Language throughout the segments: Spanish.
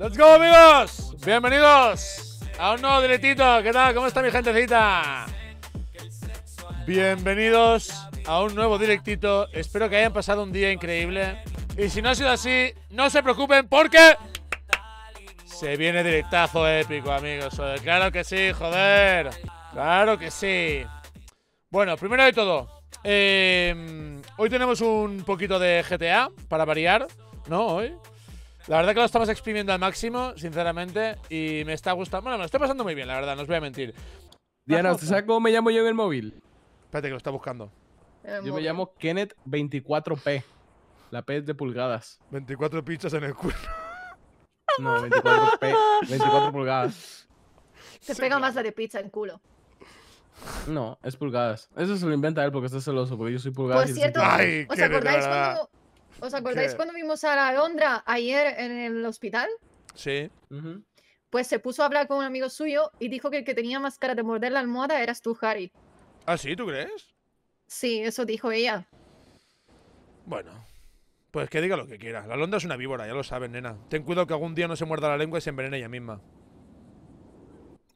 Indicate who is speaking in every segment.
Speaker 1: ¡Let's go, amigos! ¡Bienvenidos a un nuevo directito! ¿Qué tal? ¿Cómo está mi gentecita? Bienvenidos a un nuevo directito. Espero que hayan pasado un día increíble. Y si no ha sido así, no se preocupen porque... Se viene directazo épico, amigos. Claro que sí, joder. Claro que sí. Bueno, primero de todo, eh, hoy tenemos un poquito de GTA para variar, ¿no? Hoy. La verdad que lo estamos exprimiendo al máximo, sinceramente, y me está gustando. Bueno, me lo estoy pasando muy bien, la verdad, no os voy a mentir.
Speaker 2: Diana, ¿usted sabe cómo me llamo yo en el móvil? Espérate, que lo está buscando. Yo me llamo Kenneth 24P. La P es de pulgadas. 24 pizzas en el culo. No, 24P. 24 pulgadas. Se pega más de pizza en culo. No, es pulgadas. Eso se lo inventa él porque está celoso, porque yo soy pulgadas. Por cierto, ¿os acordáis cuando ¿Os acordáis cuando vimos a la Londra ayer en el hospital? Sí. Pues se puso a hablar con un amigo suyo y dijo que el que tenía más cara de morder la almohada eras tú, Harry.
Speaker 1: ¿Ah, sí? ¿Tú crees?
Speaker 2: Sí, eso dijo ella.
Speaker 1: Bueno, pues que diga lo que quiera. La Londra es una víbora, ya lo saben, nena. Ten cuidado que algún día no se muerda la lengua y se envenene ella misma.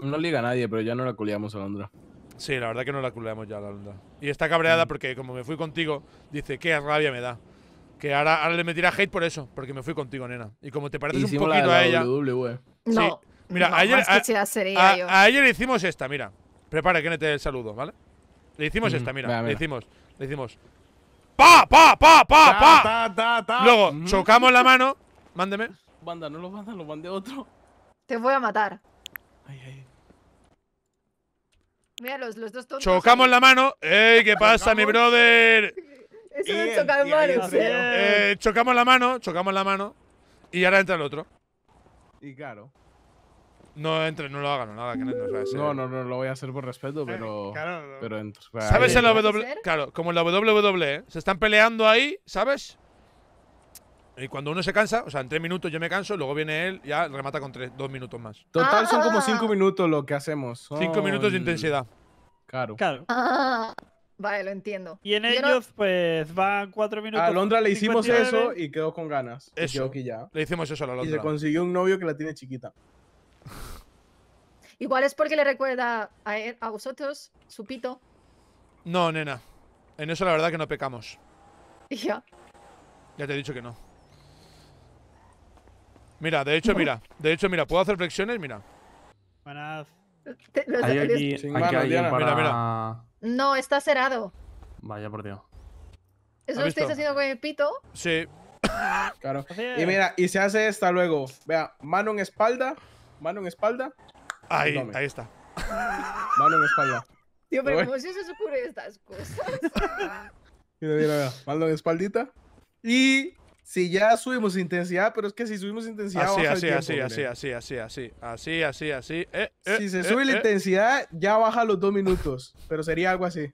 Speaker 2: No liga a nadie, pero ya no la culiamos
Speaker 1: a Londra. Sí, la verdad que no la culeamos ya a la Londra. Y está cabreada mm. porque como me fui contigo, dice, qué rabia me da. Que ahora, ahora le metirá hate por eso, porque me fui contigo, nena. Y como te pareces hicimos un poquito la de la a ella. E. Sí. No. Mira, ayer, más a, ayer hicimos esta, mira. Prepara, que te el saludo, ¿vale? Le hicimos mm, esta, mira. le hicimos, le hicimos.
Speaker 2: ¡Pa, pa, pa, pa, pa!
Speaker 1: Ta, Luego, mm. chocamos la mano. Mándeme.
Speaker 2: Banda, no los mandan, los mande otro. Te voy a matar. Ay,
Speaker 1: ay. los dos tontos. Chocamos la mano. ¡Ey, qué pasa, mi brother! Eso es ¿eh? eh, chocamos la mano, chocamos la mano. Y ahora entra el otro. Y claro. No entre, no lo haga, no lo no No, no, no, lo voy a hacer por respeto, pero. ¿Sabes en la Claro, como en la e, ¿eh? se están peleando ahí, ¿sabes? Y cuando uno se cansa, o sea, en tres minutos yo me canso, luego viene él, ya remata con dos minutos más. Total son como ah.
Speaker 2: cinco minutos lo que hacemos. Cinco minutos de intensidad. Claro. Claro.
Speaker 3: Ah. Vale, lo entiendo. Y en ellos, pues,
Speaker 2: van cuatro minutos. A Londra le hicimos eso y quedó con ganas. Eso. ya. Le hicimos eso a la Londra. Y se
Speaker 1: consiguió un novio que la tiene chiquita.
Speaker 2: Igual es porque le recuerda a, a vosotros su pito.
Speaker 1: No, nena. En eso la verdad que no pecamos. Ya. Ya te he dicho que no. Mira, de hecho, mira. De hecho, mira. ¿Puedo hacer flexiones? Mira.
Speaker 3: Buenas. aquí, Mira, mira.
Speaker 2: No, está cerrado.
Speaker 1: Vaya por Dios.
Speaker 3: ¿Eso lo estáis
Speaker 2: haciendo con el pito? Sí. claro. Y mira, y se hace esta luego. Vea, mano en espalda, mano en espalda. Ahí, ahí está. Mano en espalda. Tío, pero ¿cómo se os estas cosas? mira, mira, mira. Mano en espaldita. Y si ya subimos intensidad, pero es que si subimos intensidad, así, así, así, así,
Speaker 1: así, así, así, así, eh, así, eh, si se eh, sube la intensidad,
Speaker 2: ya baja los dos minutos, pero sería algo así.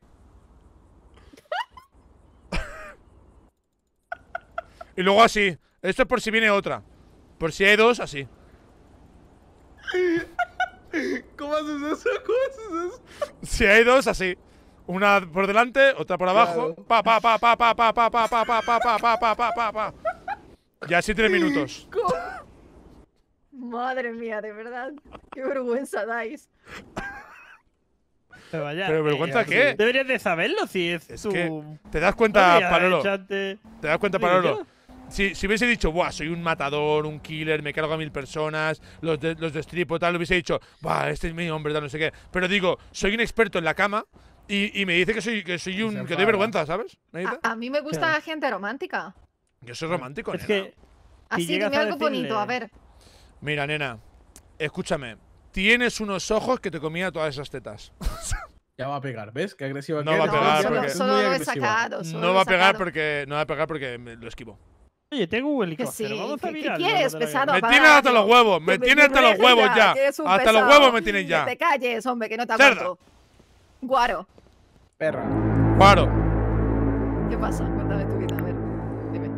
Speaker 1: y luego así. Esto es por si viene otra. Por si hay dos, así.
Speaker 2: ¿Cómo haces eso? ¿Cómo haces
Speaker 1: eso? Si hay dos, así. Una por delante, otra por abajo. Pa, pa, pa, pa, pa, pa, pa, pa, pa, pa, pa, pa, pa, pa, pa, Y así tres minutos.
Speaker 3: Madre mía, de verdad. Qué vergüenza dais.
Speaker 2: Pero vergüenza qué?
Speaker 1: Deberías de saberlo si es, Te das cuenta, Parolo… Te das cuenta, Parolo… Si, si, hubiese dicho, Buah, soy un matador, un killer, me cargo a mil personas, los, de, los destripo, tal, hubiese dicho, Buah, este es mi hombre, tal, no sé qué. Pero digo, soy un experto en la cama, y, me dice que soy, que soy un. que doy vergüenza, ¿sabes? A, mí me
Speaker 2: gusta la gente romántica.
Speaker 1: Yo soy romántico, es nena. Que, Así, dime algo bonito, a ver. Mira, nena, escúchame. Tienes unos ojos que te comía todas esas tetas. Ya va a pegar, ¿ves? Qué agresiva no va a pegar no, solo, he sacado, no va a pegar porque no va a pegar porque me lo esquivo.
Speaker 2: Oye, tengo un helicóptero. Sí. Vamos a
Speaker 3: ¿Qué, quieres, pesado? Me tienes hasta los
Speaker 1: huevos, me tienes hasta los huevos ya. Hasta los huevos me tienen ya. Que te
Speaker 3: calles, hombre, que no te aguanto.
Speaker 2: Guaro. Perra. Paro. ¿Qué pasa? Cuéntame tu vida, a ver. Dime.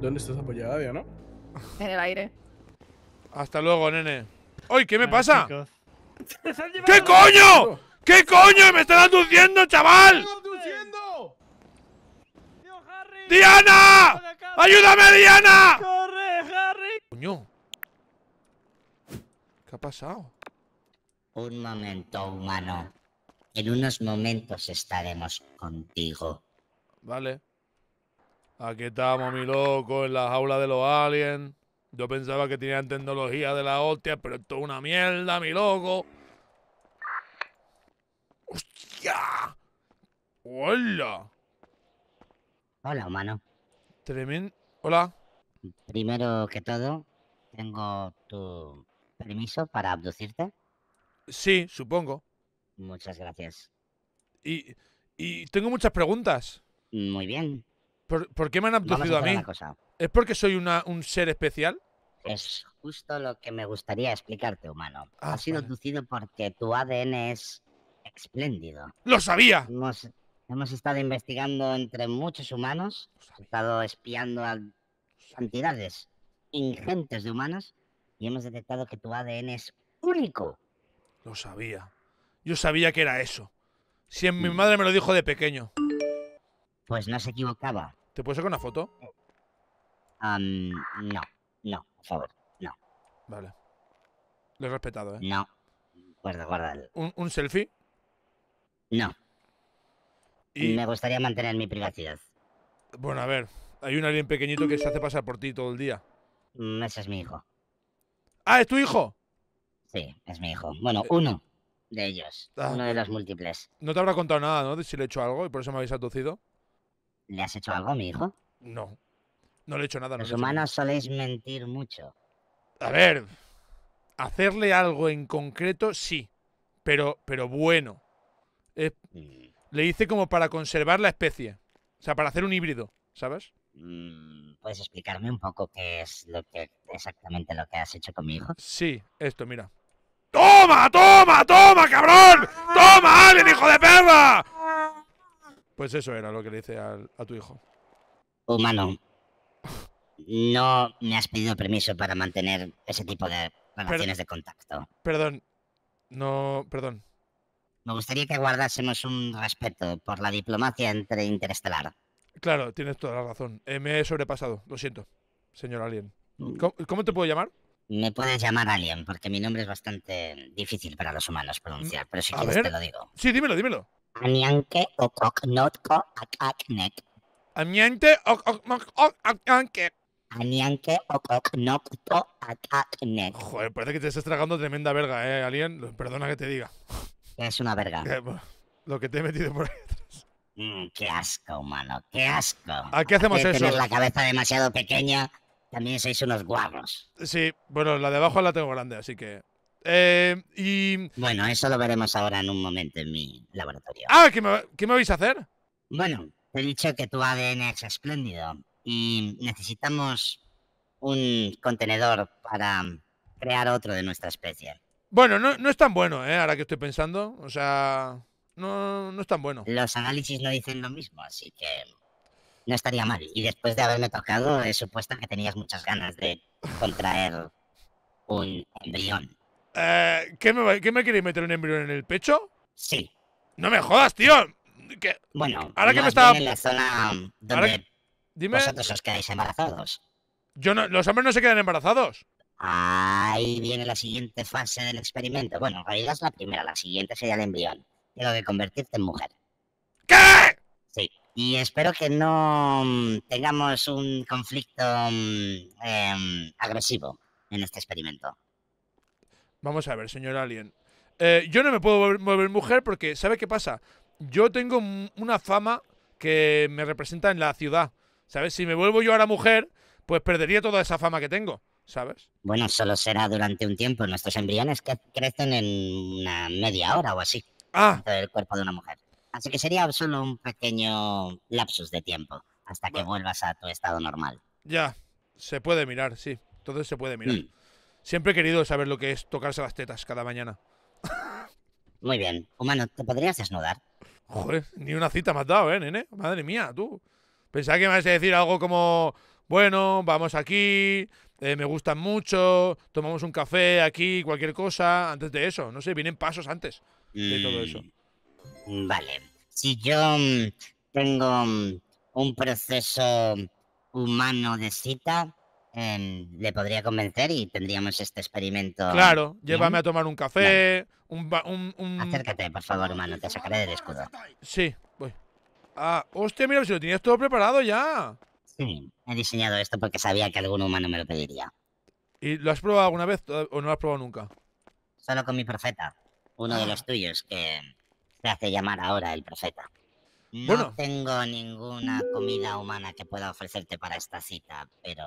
Speaker 1: ¿Dónde estás apoyada, Diana? En el aire. Hasta luego, nene. ¡Ay, qué me ah, pasa! ¿Qué coño? ¿Qué coño? ¡Me están aduciendo, chaval! ¡Diana! ¡Ayúdame, Diana! ¡Corre, Harry! Coño. ¿Qué ha pasado?
Speaker 3: Un momento, humano. En unos momentos estaremos contigo.
Speaker 1: Vale. Aquí estamos, mi loco, en la jaula de los aliens. Yo pensaba que tenían tecnología de la hostia, pero esto es una mierda, mi loco. ¡Hostia! ¡Hola!
Speaker 3: Hola, humano. Tremendo. Hola. Primero que todo, tengo tu permiso para abducirte. Sí, supongo. Muchas gracias. Y, y tengo muchas preguntas. Muy bien. ¿Por, qué me han abducido a, mí?
Speaker 1: ¿Es porque soy un
Speaker 3: ser especial? Es justo lo que me gustaría explicarte, humano. ha ah, Has sido abducido porque tu ADN es espléndido. ¡Lo sabía! Hemos, hemos estado investigando entre muchos humanos, hemos estado espiando a cantidades ingentes de humanos y hemos detectado que tu ADN es único. Lo
Speaker 1: sabía yo sabía que era eso. Si mi mm. madre me lo dijo de
Speaker 3: pequeño. Pues no se equivocaba.
Speaker 1: ¿Te puedo sacar una foto?
Speaker 3: no, no, por favor,
Speaker 1: no. Vale. Lo he respetado, ¿eh?
Speaker 3: No. Guarda, guarda.
Speaker 1: ¿Un, un selfie?
Speaker 3: No. Y... Me gustaría mantener mi privacidad.
Speaker 1: Bueno, a ver. Hay un alien pequeñito que se hace pasar por ti todo el día.
Speaker 3: Mm, ese es mi hijo.
Speaker 1: ¡Ah, es tu hijo!
Speaker 3: Sí, es mi hijo. Bueno, eh, uno de ellos. Ah, uno de los múltiples.
Speaker 1: No te habrá contado nada, ¿no? De si le he hecho algo y por eso me habéis aducido.
Speaker 3: ¿Le has hecho algo a mi hijo?
Speaker 1: No. No le he hecho nada. Los humanos soléis mentir mucho. A ver. Hacerle algo en concreto, sí. Pero, pero bueno. Mm. Le hice como para conservar la especie. O sea, para hacer un híbrido, ¿sabes?
Speaker 3: Mm, ¿Puedes explicarme un poco qué es lo que exactamente lo que has hecho con mi hijo?
Speaker 1: Sí, esto, mira.
Speaker 3: ¡Toma, toma, toma, cabrón! ¡Toma, Alien, hijo de perra!
Speaker 1: Pues eso era lo que le hice a tu hijo.
Speaker 3: Humano, no me has pedido permiso para mantener ese tipo de relaciones de contacto. Perdón, no, perdón. Me gustaría que guardásemos un respeto por la diplomacia entre interestelar.
Speaker 1: Claro, tienes toda la razón. Eh, me he sobrepasado, lo siento, señor Alien.
Speaker 3: Mm. ¿Cómo te puedo llamar? me puedes llamar Alien, porque mi nombre es bastante difícil para los humanos mm, pronunciar, pero si quieres te lo digo. Sí, dímelo, dímelo. Anianke o Koknotko Akaknek. Anianke o Anianke o Akaknek. Joder,
Speaker 1: parece que te estás tragando tremenda verga, eh, Alien. Perdona que te diga.
Speaker 3: Es una verga. Eh,
Speaker 1: lo que te he metido por detrás.
Speaker 3: Mm, qué asco, humano, qué asco. ¿A qué hacemos eso? tener la cabeza demasiado pequeña también sois unos guarros.
Speaker 1: Sí, bueno, la de abajo la tengo grande, así que.
Speaker 3: Eh, y... Bueno, eso lo veremos ahora en un momento en mi laboratorio. Ah, ¿qué me, vais a hacer? Bueno, te he dicho que tu ADN es espléndido y necesitamos un contenedor para crear otro de nuestra especie. Bueno, no, es tan bueno,
Speaker 1: ¿eh? ahora que estoy pensando. O sea, no, no es tan bueno. Los análisis no dicen lo mismo,
Speaker 3: así que no estaría mal. Y después de haberme tocado, he supuesto que tenías muchas ganas de contraer un embrión. Eh, ¿qué, me, ¿Qué queréis
Speaker 1: meter un embrión en el pecho? Sí. No me jodas, tío.
Speaker 3: Bueno, ahora que me estaba. En la zona donde ahora... Dime... vosotros os quedáis embarazados. Yo no, los hombres no se quedan embarazados. Ahí viene la siguiente fase del experimento. Bueno, ahí es la primera, la siguiente sería el embrión. Tengo que convertirte en mujer. ¿Qué? Sí y espero que no mm, tengamos un conflicto mm, em, agresivo en este experimento.
Speaker 1: Vamos a ver, señor Alien. Eh, yo no me puedo volver mujer porque, ¿sabe qué pasa? Yo tengo una fama que me representa en la ciudad. ¿Sabes? Si me vuelvo yo ahora mujer, pues perdería toda esa fama que tengo. ¿Sabes?
Speaker 3: Bueno, solo será durante un tiempo. Nuestros embriones que crecen en una media hora o así. Ah. El cuerpo de una mujer. Así que sería solo un pequeño lapsus de tiempo hasta que vuelvas a tu estado normal.
Speaker 1: Ya, se puede mirar, sí. Entonces se puede mirar. Mm. Siempre he querido saber lo que es tocarse las tetas cada mañana. Muy bien.
Speaker 3: Humano, ¿te podrías desnudar? Joder,
Speaker 1: ni una cita me has dado, ¿eh, nene? Madre mía, tú. Pensaba que me ibas a decir algo como, bueno, vamos aquí, eh, me gustan mucho, tomamos un café aquí, cualquier cosa, antes de eso. No sé, vienen pasos antes
Speaker 3: de todo mm. eso. Mm, vale, si yo mm, tengo mm, un proceso humano de cita, em, le podría convencer y tendríamos este experimento. Claro, llévame a tomar un café, un, Acércate, por favor, humano, te sacaré del escudo.
Speaker 1: Sí, voy. Ah, hostia, mira, si lo tenías todo preparado ya.
Speaker 3: Sí, he diseñado esto porque sabía que algún humano me lo pediría.
Speaker 1: ¿Y lo has probado alguna vez o no lo has probado nunca? Solo con mi profeta,
Speaker 3: uno de ah. los tuyos, que hace llamar ahora el profeta. No tengo ninguna comida humana que pueda ofrecerte para esta cita, pero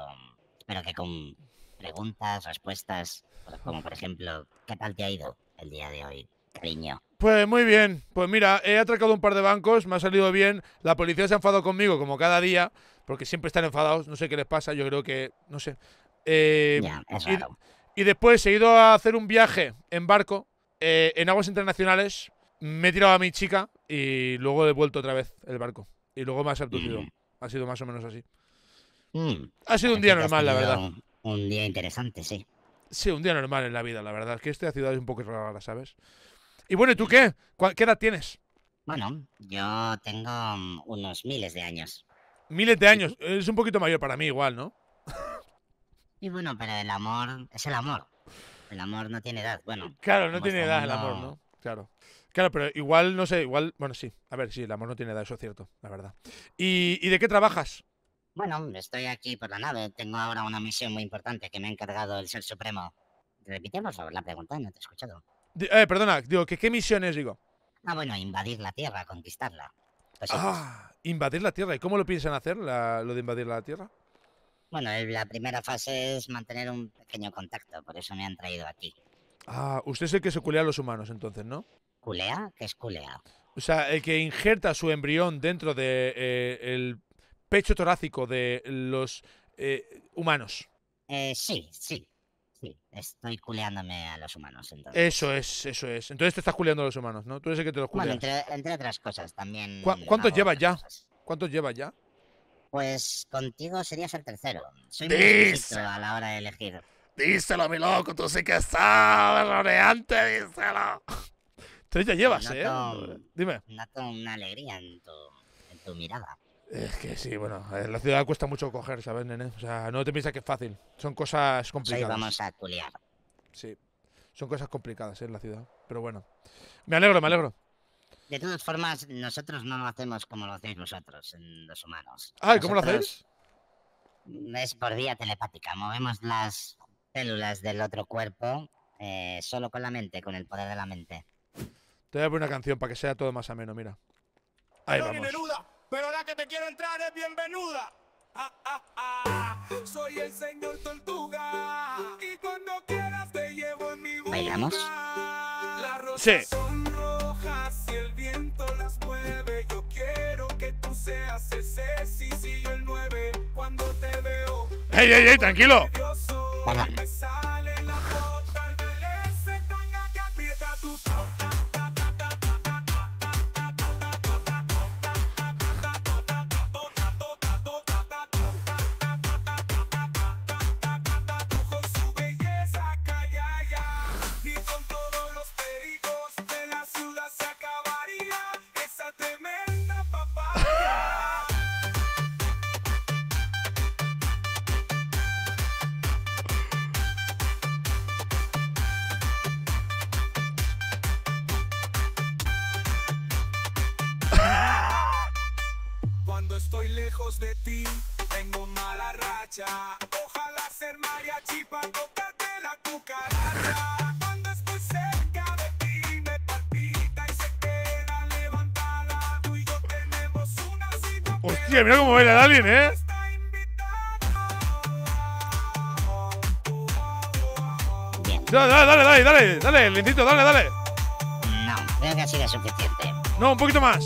Speaker 3: espero que con preguntas, respuestas, como por ejemplo, ¿qué tal te ha ido el día de hoy, cariño?
Speaker 1: Pues muy bien, pues mira, he atracado un par de bancos, me ha salido bien, la policía se ha enfadado conmigo como cada día, porque siempre están enfadados, no sé qué les pasa, yo creo que, no sé. Eh, y, después he ido a hacer un viaje en barco, eh, en aguas internacionales, me he tirado a mi chica y luego he vuelto otra vez el barco. Y luego me ha abducido. Mm. Ha sido más o menos así.
Speaker 3: Mm. Ha sido un día normal, la verdad. Un, día interesante, sí.
Speaker 1: Sí, un día normal en la vida, la verdad. Es que esta ciudad es un poco rara, ¿sabes? Y bueno, ¿y tú qué? ¿Qué edad tienes? Bueno,
Speaker 3: yo tengo mm, unos miles de años. Miles de años. Es un poquito mayor para mí igual, ¿no? Y bueno, pero el amor es el amor. El amor no tiene edad, bueno. Claro, no tiene edad el amor, ¿no?
Speaker 1: Claro. Claro, pero igual, no sé, igual, bueno, sí, a ver, sí, el amor no tiene edad, eso es cierto, la verdad.
Speaker 3: ¿Y, de qué trabajas? Bueno, estoy aquí por la nave, tengo ahora una misión muy importante que me ha encargado el Ser Supremo. repitemos, la pregunta, no te he escuchado. eh, perdona, digo, ¿qué, ¿qué misiones digo? Ah, bueno, invadir la Tierra, conquistarla. Pues
Speaker 1: ah, invadir la Tierra. ¿Y cómo lo piensan hacer, lo de invadir la Tierra?
Speaker 3: Bueno, eh, la primera fase es mantener un pequeño contacto, por eso me han traído aquí.
Speaker 1: Ah, usted es el que se culea a los humanos,
Speaker 3: entonces, ¿no? ¿Culea? ¿Qué es culea?
Speaker 1: O sea, el que injerta su embrión dentro del de, eh, pecho torácico de los eh, humanos.
Speaker 3: Eh, sí, sí. Sí, estoy culeándome a los humanos.
Speaker 1: Eso es, eso es. Entonces te estás culeando a los humanos, ¿no? Tú eres el que te los culea. Bueno,
Speaker 3: entre, otras cosas también. ¿Cuántos llevas ya? ¿Cuántos llevas ya? Pues contigo serías el tercero. Soy a la hora de elegir.
Speaker 1: Díselo, mi loco, tú sí que estás… roneante, díselo.
Speaker 3: Te ya llevas, ¿eh? Dime. Noto una alegría en tu, mirada. Es que sí, bueno, en la ciudad
Speaker 1: cuesta mucho coger, ¿sabes, nene? O sea, no te pienses que es fácil. Son cosas complicadas. Hoy vamos a culiar. Sí, son cosas complicadas ¿eh? en la ciudad. Pero bueno, me alegro, me alegro.
Speaker 3: De todas formas, nosotros no lo hacemos como lo hacéis vosotros, los humanos. Ay, ah, cómo lo hacéis? Es por vía telepática. Movemos las células del otro cuerpo eh, solo con la mente, con el poder de la mente.
Speaker 1: Te voy a poner una canción para que sea todo más ameno, mira. Ahí vamos. Neruda, pero la que te quiero entrar es bienvenida. Ah, ah,
Speaker 2: ah, Soy el señor Tortuga y cuando
Speaker 3: quieras te llevo en mi boca. ¿Bailamos? Las rosas sí. son rojas y el viento las mueve. Yo quiero que
Speaker 1: tú seas ese sí, sí, yo el 9 cuando te veo. ¡Ey, ey, ey! ¡Tranquilo! Hola.
Speaker 2: de ti, tengo mala racha. Ojalá ser mariachi para tocarte la cucaracha. Cuando estoy cerca de ti,
Speaker 1: me palpita y se queda levantada. Tú y yo tenemos una cita. Hostia, mira cómo baila el alien, eh. Dale, dale, dale, dale, dale, lindito, dale, dale. No, creo que ha
Speaker 3: sido suficiente.
Speaker 1: No, un poquito más.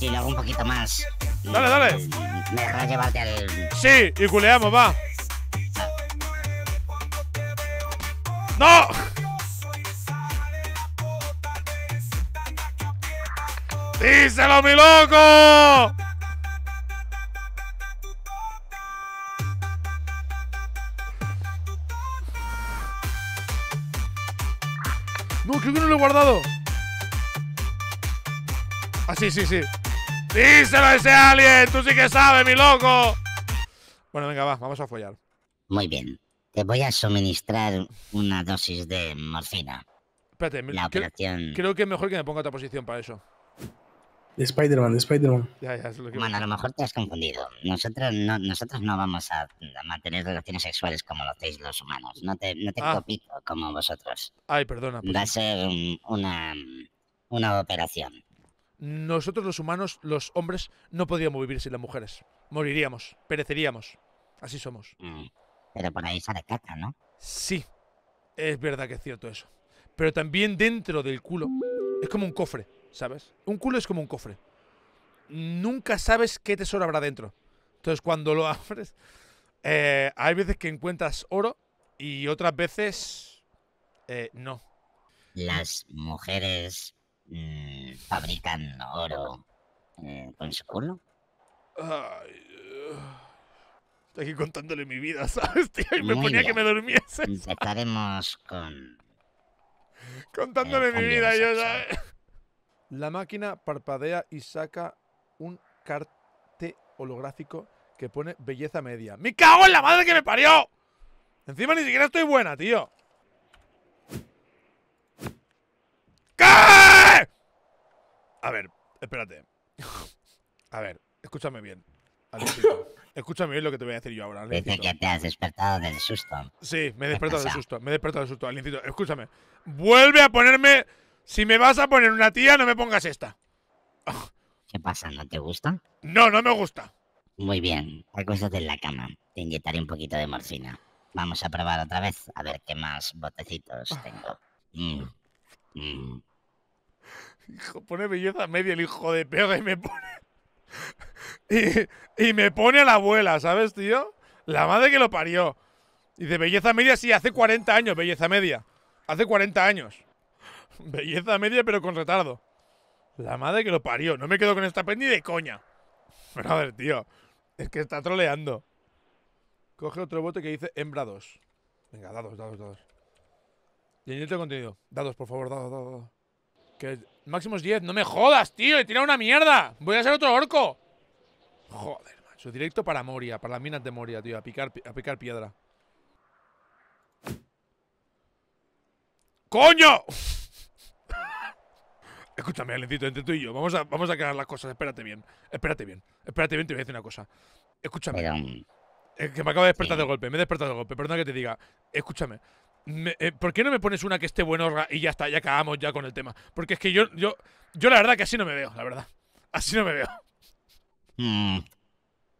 Speaker 3: y luego un poquito más.
Speaker 1: Dale, dale.
Speaker 3: Me dejarás llevarte al.
Speaker 1: Sí, y culeamos, va. ¡No! ¡Díselo, mi loco! No, creo que no lo he guardado. Ah, sí, sí, sí. Díselo a ese alien, tú sí que sabes, mi loco. Bueno, venga, va, vamos a follar.
Speaker 3: Muy bien. Te voy a suministrar una dosis de morfina. Espérate, la operación... creo, que
Speaker 1: es mejor que me ponga otra posición para eso.
Speaker 2: De Spider-Man, Spider-Man.
Speaker 3: Ya, ya, a lo mejor te has confundido. Nosotros no, nosotros no vamos a, mantener relaciones sexuales como lo hacéis los humanos. No te, no ah. como vosotros.
Speaker 1: Ay, perdona. Pues va a
Speaker 3: ser una, una operación
Speaker 1: nosotros los humanos, los hombres, no podríamos vivir sin las mujeres. Moriríamos, pereceríamos. Así somos. Mm.
Speaker 3: Pero por ahí sale caca, ¿no?
Speaker 1: Sí, es verdad que es cierto eso. Pero también dentro del culo es como un cofre, ¿sabes? Un culo es como un cofre. Nunca sabes qué tesoro habrá dentro. Entonces cuando lo abres, eh, hay veces que encuentras oro y otras veces eh, no.
Speaker 3: Las mujeres fabricando eh, fabrican oro eh, con su culo?
Speaker 1: Eh, estoy aquí contándole mi vida, ¿sabes, me ponía que me durmiese.
Speaker 3: Empezaremos con. Contándole mi vida, yo ya.
Speaker 1: La máquina parpadea y saca un carte holográfico que pone belleza media. ¡Me cago en la madre que me parió! Encima ni siquiera estoy buena, tío. A ver, espérate. A ver, escúchame bien. Escúchame bien lo que te voy a decir yo ahora. Dice que te
Speaker 3: has despertado del susto.
Speaker 1: Sí, me he despertado del susto. Me he despertado del susto, Escúchame. Vuelve a ponerme. Si me vas a poner una tía, no me pongas esta.
Speaker 3: ¿Qué pasa? ¿No te gusta?
Speaker 1: No, no me gusta.
Speaker 3: Muy bien. Acuéstate en la cama. Te inyectaré un poquito de morfina. Vamos a probar otra vez. A ver qué más botecitos tengo. Mm. mm. Hijo, pone belleza
Speaker 1: media el hijo de pega y me pone. y, me pone a la abuela, ¿sabes, tío? La madre que lo parió. Y de belleza media, sí, hace 40 años, belleza media. Hace 40 años. Belleza media, pero con retardo. La madre que lo parió. No me quedo con esta peli de coña. Pero a ver, tío. Es que está troleando. Coge otro bote que dice hembra 2. Venga, dados, dados, dados. Y el contenido. Dados, por favor, dados, dados, dados. Que Máximo 10. No me jodas, tío. He tirado una mierda. Voy a ser otro orco. Joder, macho. Directo para Moria. Para las minas de Moria, tío. A picar, a picar piedra. ¡Coño! Escúchame, Alencito, entre tú y yo. Vamos a, vamos a quedar las cosas. Espérate bien. Espérate bien. Espérate bien, te voy a decir una cosa. Escúchame. Eh, que me acabo de despertar del de golpe. Me he despertado de golpe. Perdona que te diga. Escúchame. Eh, ¿Por qué no me pones una que esté buena? y ya está, ya acabamos ya con el tema? Porque es que yo, yo, yo la verdad que así no me veo, la verdad. Así no me veo.
Speaker 3: Mm.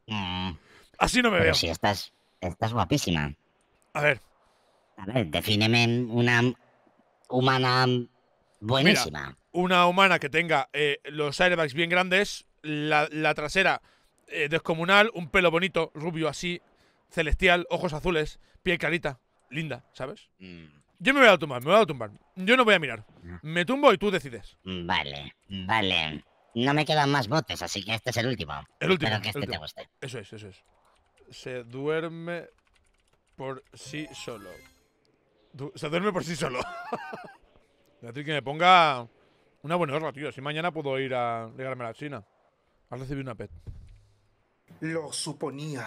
Speaker 3: Mm. Así no me veo. Si estás, estás guapísima. A ver. A ver, defíneme una humana
Speaker 1: buenísima. una humana que tenga eh, los airbags bien grandes, la, trasera eh, descomunal, un pelo bonito, rubio así, celestial, ojos azules, piel carita linda, ¿sabes? Mm. Yo me
Speaker 3: voy a tumbar, me voy a tumbar.
Speaker 1: Yo no voy a mirar. Mm. Me tumbo y tú decides.
Speaker 3: Vale, vale. No me quedan más botes, así que este es el último. El último. Espero que este te guste.
Speaker 1: Eso es, eso es. Se duerme por sí solo. se duerme por sí solo. Decir que me ponga una buena hora, tío. Si mañana puedo ir a llegarme a la China. Has recibido una pet. Lo suponía.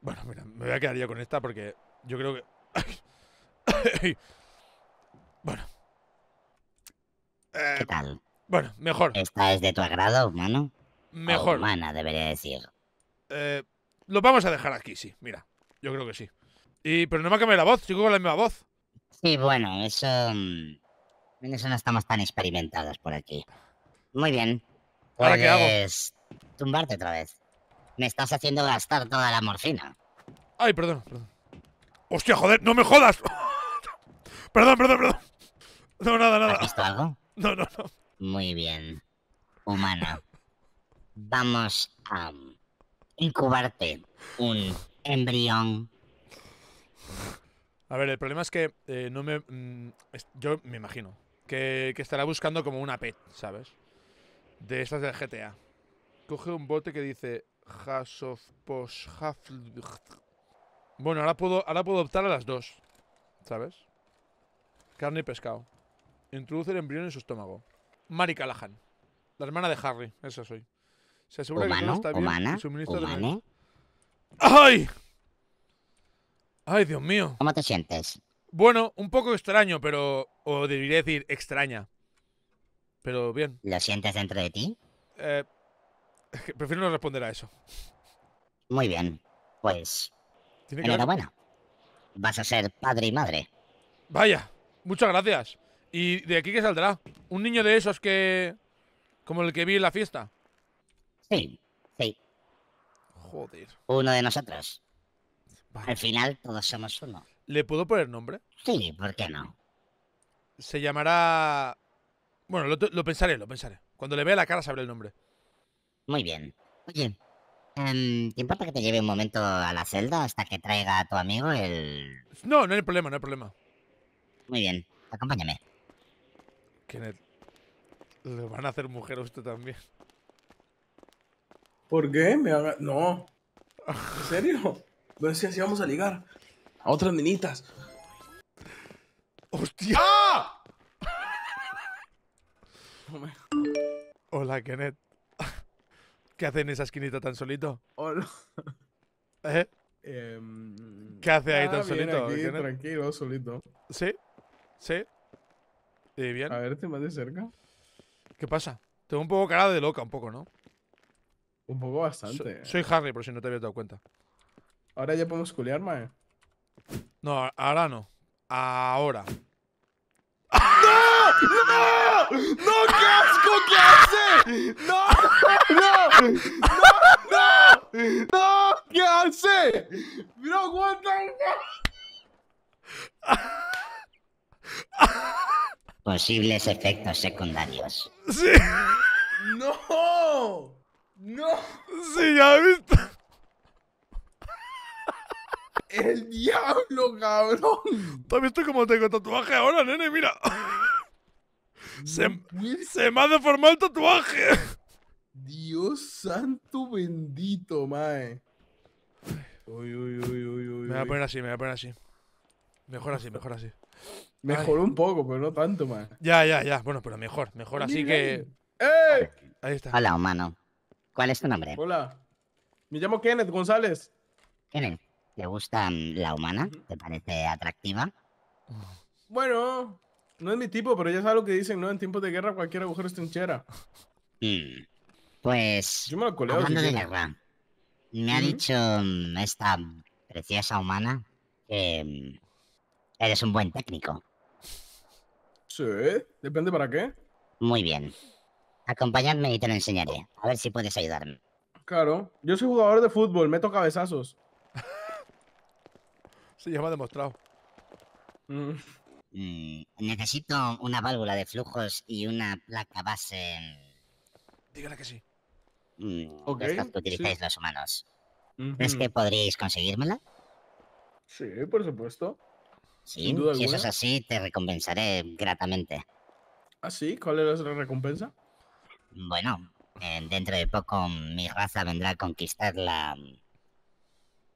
Speaker 1: Bueno, mira, me voy a quedar ya con esta porque yo creo que...
Speaker 3: bueno. Eh, ¿Qué tal? Bueno, mejor. ¿Esta es de tu agrado, humano?
Speaker 1: Mejor. humana,
Speaker 3: debería decir. Eh,
Speaker 1: lo vamos a dejar aquí, sí. Mira, yo creo que sí. Y, pero no me ha cambiado la voz, sigo con la misma voz.
Speaker 3: Sí, bueno, eso... Mm, en eso no estamos tan experimentados por aquí. Muy bien. ¿Para qué hago? tumbarte otra vez. Me estás haciendo gastar toda la morfina. Ay, perdón, perdón. ¡Hostia, joder! ¡No me jodas!
Speaker 1: perdón, perdón, perdón. No, nada, nada. ¿Has visto algo? No, no, no.
Speaker 3: Muy bien. Humana. Vamos a incubarte un embrión. A ver, el problema es que
Speaker 1: eh, no me. Mm, yo me imagino que, estará buscando como una pet, ¿sabes? De estas del GTA. Coge un bote que dice House of bueno, ahora puedo, ahora puedo optar a las dos. ¿Sabes? Carne y pescado. Introduce el embrión en su estómago. Mari Callahan. La hermana de Harry. Esa soy. Se asegura que está ¡Ay! ¡Ay, Dios mío! ¿Cómo te sientes? Bueno, un poco extraño, pero... O debería decir extraña. Pero bien.
Speaker 3: ¿Lo sientes dentro de ti?
Speaker 1: Eh, prefiero no responder a eso.
Speaker 3: Muy bien. Pues Enhorabuena. Vas a ser padre y madre.
Speaker 1: Vaya, muchas gracias. ¿Y de aquí qué saldrá? ¿Un niño de esos que... como el que vi en la fiesta?
Speaker 3: Sí, sí. Joder. Uno de nosotros. Al final todos somos uno.
Speaker 1: ¿Le puedo poner nombre?
Speaker 3: Sí, ¿por qué no?
Speaker 1: Se llamará... Bueno, lo, pensaré, lo pensaré. Cuando le vea la cara sabré el nombre.
Speaker 3: Muy bien. Oye, Em, ¿Te importa que te lleve un momento a la celda hasta que traiga a tu amigo el...?
Speaker 1: No, no hay problema, no hay problema.
Speaker 3: Muy bien, acompáñame.
Speaker 1: Kenneth, le van a hacer mujer a usted también. ¿Por qué? Me haga... No.
Speaker 2: ¿En serio? No decía si vamos a ligar a otras minitas.
Speaker 1: ¡Hostia! ¡Ah! Hola, Kenneth. ¿Qué hace en esa esquinita tan solito?
Speaker 2: ¿Eh? Em,
Speaker 1: qué hace ahí ah, tan solito? Tranquilo, solito. ¿Sí? ¿Sí? bien. A ver, más de cerca. ¿Qué pasa? Tengo un poco cara de loca, un poco, ¿no? Un poco bastante. soy Harry, por si no te habías dado cuenta.
Speaker 2: ¿Ahora ya podemos culiar, mae?
Speaker 1: No, ahora no.
Speaker 2: Ahora.
Speaker 1: ¡No! ¡No! ¡No! ¡Qué asco! ¿Qué hace? ¡No! ¡No! ¡No! ¡No!
Speaker 2: ¡Qué hace! ¡No aguanta!
Speaker 3: Posibles efectos secundarios.
Speaker 2: ¡Sí! ¡No! ¡No! ¡Sí, ya he visto.
Speaker 1: ¡El diablo, cabrón! ¿Tú has visto cómo tengo tatuaje ahora, nene? Mira. Se, se me ha deformado el tatuaje.
Speaker 2: Dios santo bendito, mae.
Speaker 1: Uy, uy, uy, uy, uy. Me voy a poner así, me voy a poner así. Mejor así, mejor así.
Speaker 2: Mejor un poco, pero no tanto, mae.
Speaker 3: Ya, ya, ya.
Speaker 2: Bueno, pero mejor, mejor
Speaker 1: así que.
Speaker 3: ¡Eh! Ahí está. Hola, humano. ¿Cuál es tu nombre?
Speaker 2: Hola. Me llamo Kenneth González.
Speaker 3: Kenneth, ¿te gusta mm, la humana? ¿Te parece atractiva?
Speaker 2: Bueno, no es mi tipo, pero ya sabes lo que dicen, ¿no? En tiempos de guerra cualquier agujero es trinchera.
Speaker 3: Mm. Pues, Yo me hablando de guerra, me ha dicho mm, esta mm, preciosa humana que mm, eres un buen técnico.
Speaker 2: Sí, depende para qué.
Speaker 3: Muy bien. Acompáñame y te lo enseñaré. A ver si puedes ayudarme.
Speaker 2: Claro, yo soy jugador de fútbol, meto cabezazos. sí, ya me ha demostrado.
Speaker 3: necesito una válvula de flujos y una placa base. Dígale que sí. Mm, utilizáis los humanos. ¿Crees que podríais conseguírmela?
Speaker 2: Sí, por supuesto.
Speaker 3: si eso es así, te recompensaré gratamente.
Speaker 2: ¿Ah, sí? ¿Cuál es la recompensa?
Speaker 3: Bueno, eh, dentro de poco mi raza vendrá a conquistar la,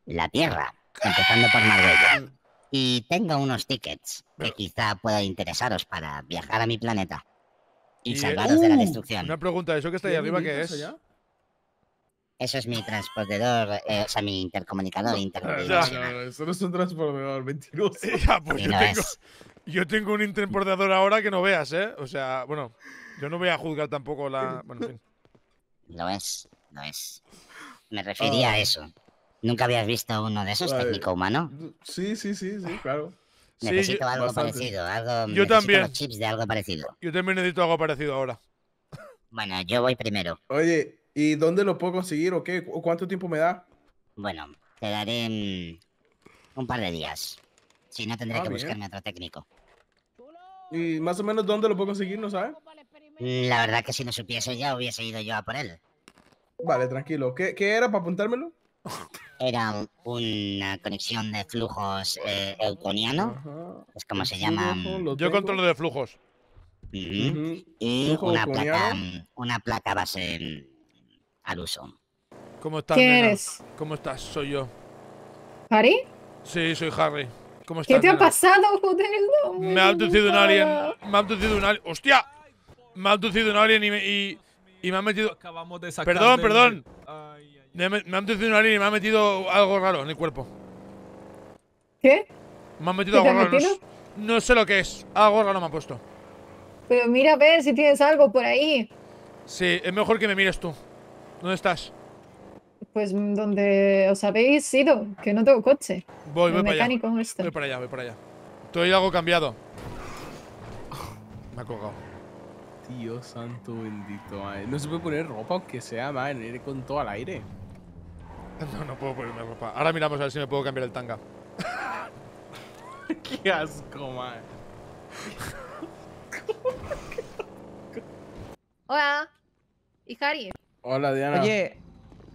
Speaker 3: la tierra, empezando por Marbella. Ah. Y tengo unos tickets que quizá pueda interesaros para viajar a mi planeta y, salvaros de la uh, destrucción. Una
Speaker 1: pregunta, ¿eso que está ahí arriba qué es? ya?
Speaker 3: Eso es mi transportador… Eh, o sea, mi intercomunicador. intercomunicador.
Speaker 1: eso no es un transportador, mentiroso. Ya, pues yo, tengo, un intercomunicador ahora que no veas, ¿eh? O sea, bueno, yo no voy a juzgar tampoco la. Bueno,
Speaker 3: es, no es. Me ah. refería a eso. ¿Nunca habías visto uno de esos, técnicos técnico humano? Sí, sí, sí, sí, claro. Necesito algo parecido,
Speaker 1: algo. Yo también.
Speaker 3: chips de algo parecido.
Speaker 1: Yo también necesito algo parecido ahora.
Speaker 3: Bueno, yo voy primero. Oye,
Speaker 2: ¿Y dónde lo puedo conseguir o qué? qué? ¿Cuánto tiempo me da? Bueno,
Speaker 3: te daré un par de días. Si no, tendré ah, que buscarme otro técnico.
Speaker 2: ¿Y más o menos
Speaker 3: dónde lo puedo conseguir, no sabes? Mm, la verdad que si no
Speaker 2: supiese ya hubiese ido yo a por él. Vale, tranquilo. ¿Qué, era para apuntármelo?
Speaker 3: Era una conexión de flujos eh, euconiano. Es como se llama. Mm, yo controlo de flujos. Y una placa, mm, una placa base al
Speaker 1: ¿Cómo estás, ¿Quién eres? ¿Cómo estás? Soy yo. ¿Harry? Sí, soy Harry. ¿Qué te ha pasado, joder? me ha abducido un alien. Me ha abducido un alien. ¡Hostia! Me ha abducido un alien y me, ha metido. perdón, perdón. Me, ha abducido un alien y me ha metido algo raro en el cuerpo. ¿Qué? Me ha metido algo raro. no, sé lo que es. Algo raro me ha puesto.
Speaker 2: Pero mira a ver si tienes algo por ahí.
Speaker 1: Sí, es mejor que me mires tú. ¿Dónde estás?
Speaker 2: Pues donde os habéis ido, que no tengo coche.
Speaker 1: Voy, este. voy para allá. Voy para allá, voy para allá. Estoy algo cambiado. Me ha colgado. Dios santo bendito,
Speaker 2: No se puede poner ropa aunque sea, madre, con todo al aire. No, no puedo ponerme
Speaker 1: ropa. Ahora miramos a ver si me puedo cambiar el tanga. Qué
Speaker 2: asco, madre. Hola. ¿Y Harry?
Speaker 3: Hola, Diana. Oye,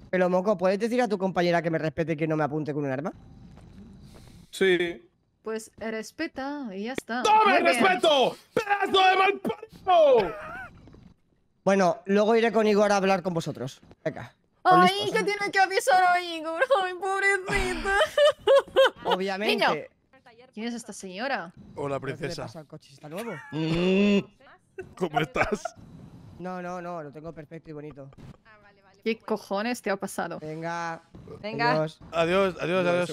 Speaker 3: pero moco, ¿puedes decir a tu compañera que me respete y que no me apunte con un arma? Sí.
Speaker 2: Pues respeta y ya está. ¡Tome respeto! ¡Pedazo de malparido!
Speaker 3: Bueno, luego iré con Igor a hablar con vosotros. Venga. Ay, qué
Speaker 2: que ¿eh? tiene que avisar a Igor. Ay, pobrecita.
Speaker 3: Obviamente.
Speaker 2: ¿Quién es esta señora?
Speaker 3: Hola,
Speaker 1: princesa. Mm. ¿Cómo estás?
Speaker 3: No, no, no, lo tengo perfecto y bonito. Ah, vale, vale. ¿Qué pues. cojones te ha pasado? Venga. Venga. Adiós, adiós, adiós.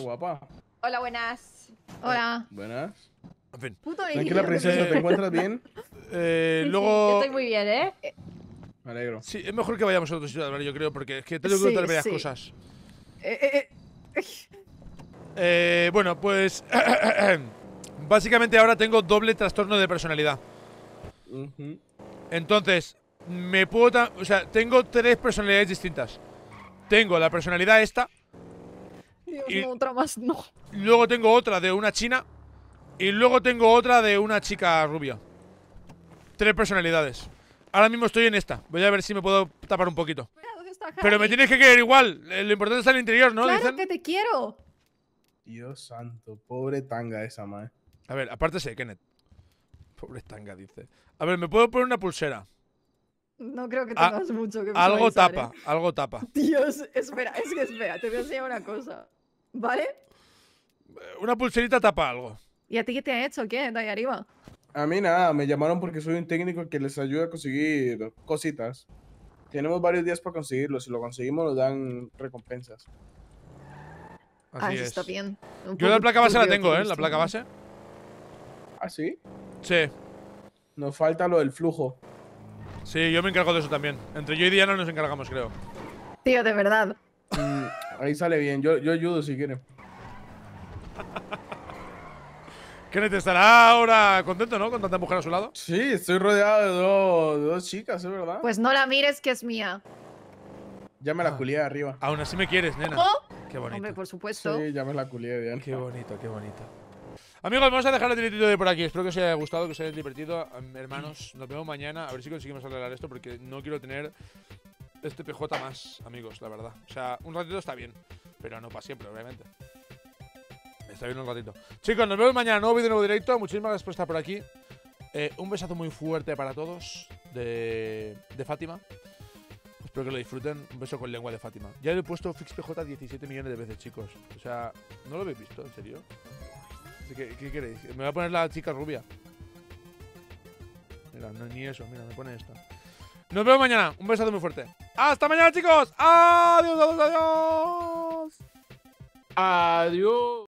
Speaker 2: Hola, buenas. Hola. Eh, buenas. En fin. Puto
Speaker 3: Tranquila, princesa, ¿te encuentras bien?
Speaker 1: eh, luego... yo
Speaker 3: estoy muy bien, ¿eh? ¿eh?
Speaker 1: Me alegro. Sí, es mejor que vayamos a otra ciudad, yo creo, porque es que tengo que contar sí, varias cosas.
Speaker 3: Eh, eh, eh,
Speaker 1: eh. bueno, pues... básicamente ahora tengo doble trastorno de personalidad. Entonces, me puedo... O sea, tengo tres personalidades distintas. Tengo la personalidad esta.
Speaker 3: Dios, y no, otra más, no.
Speaker 1: Luego tengo otra de una china. Y luego tengo otra de una chica rubia. Tres personalidades. Ahora mismo estoy en esta. Voy a ver si me puedo tapar un poquito. Pero me tienes que querer igual. Lo importante es el interior, ¿no? Claro que
Speaker 2: te quiero.
Speaker 1: Dios santo, pobre tanga esa, mae. A ver, apártese, Kenneth. Pobre tanga, dice. A ver, ¿me puedo poner una pulsera?
Speaker 3: No creo que tengas mucho que
Speaker 1: Algo tapa, ¿eh? algo tapa.
Speaker 3: Dios, espera, es que espera, te voy a enseñar una cosa. ¿Vale?
Speaker 1: Eh, una pulserita tapa algo.
Speaker 3: ¿Y a ti qué te ha hecho? ¿Qué?
Speaker 2: De ahí arriba. A mí nada, me llamaron porque soy un técnico que les ayuda a conseguir cositas. Tenemos varios días para conseguirlo. Si lo conseguimos, nos dan recompensas.
Speaker 3: Así ah, está bien. Yo la placa base la tengo, ¿eh? La placa base.
Speaker 2: ¿Ah, sí? Sí. Nos falta lo del flujo.
Speaker 1: Sí, yo me encargo de eso también. Entre yo y Diana nos encargamos, creo. Tío, de verdad.
Speaker 2: Mm, ahí sale bien. Yo, yo ayudo si quiere. Kenneth estará ahora contento, ¿no? Con tanta mujer a su lado. Sí, estoy rodeado de, dos, chicas, es verdad. Pues no la mires, que es mía. Ya me la ah. de arriba. Aún así me quieres, nena. ¿Oh? Qué bonito. por supuesto. Sí, ya la culié, Diana. Qué bonito, qué bonito.
Speaker 1: Amigos, vamos a dejar el directito de por aquí. Espero que os haya gustado, que os haya divertido. Hermanos, nos vemos mañana. A ver si conseguimos arreglar esto porque no quiero tener este PJ más, amigos, la verdad. O sea, un ratito está bien, pero no para siempre, obviamente. está bien un ratito. Chicos, nos vemos mañana. Nuevo vídeo, nuevo directo. Muchísimas gracias por estar por aquí. Eh, un besazo muy fuerte para todos de, Fátima. Espero que lo disfruten. Un beso con lengua de Fátima. Ya le he puesto Fix PJ 17 millones de veces, chicos. O sea, ¿no lo habéis visto? ¿En serio? ¿Qué, queréis? Me voy a poner la chica rubia. Mira, no, ni eso, mira, me pone esta. Nos vemos mañana. Un besazo muy fuerte. ¡Hasta mañana, chicos! ¡Adiós, adiós, adiós! ¡Adiós!